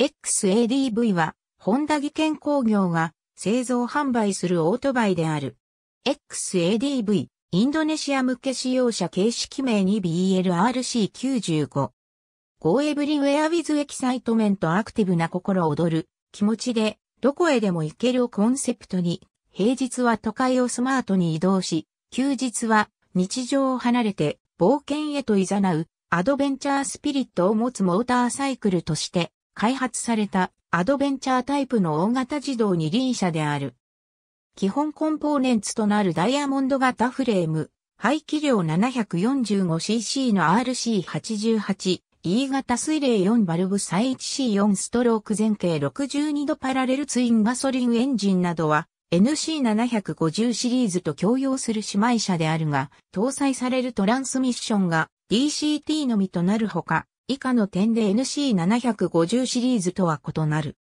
XADV は、ホンダ技研工業が製造販売するオートバイである。XADV、インドネシア向け使用者形式名に BLRC95。Go Everywhere with Excitement アクティブな心躍る、気持ちで、どこへでも行けるをコンセプトに、平日は都会をスマートに移動し、休日は日常を離れて冒険へと誘うアドベンチャースピリットを持つモーターサイクルとして開発されたアドベンチャータイプの大型自動二輪車である。基本コンポーネンツとなるダイヤモンド型フレーム、排気量 745cc の RC88、E 型水冷4バルブ再 1C4 ストローク前傾62度パラレルツインガソリンエンジンなどは NC750 シリーズと共用する姉妹車であるが、搭載されるトランスミッションが DCT のみとなるほか、以下の点で NC750 シリーズとは異なる。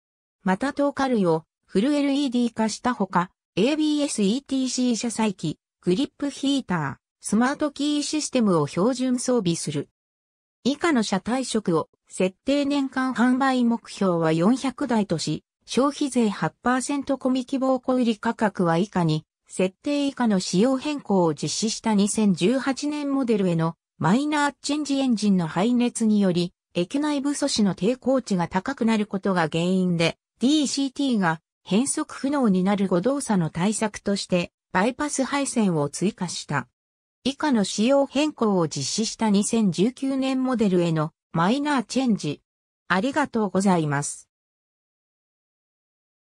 また透過類をフル LED 化したほか、ABS-ETC 車載機、グリップヒーター、スマートキーシステムを標準装備する。以下の車体色を設定年間販売目標は400台とし、消費税8%込み希望小売価格は以下に、設定以下の仕様変更を実施した2018年モデルへのマイナーチェンジエンジンの排熱により、液内部素子の抵抗値が高くなることが原因で、DCT が変速不能になる誤動作の対策として、バイパス配線を追加した。以下の仕様変更を実施した2019年モデルへのマイナーチェンジ。ありがとうございます。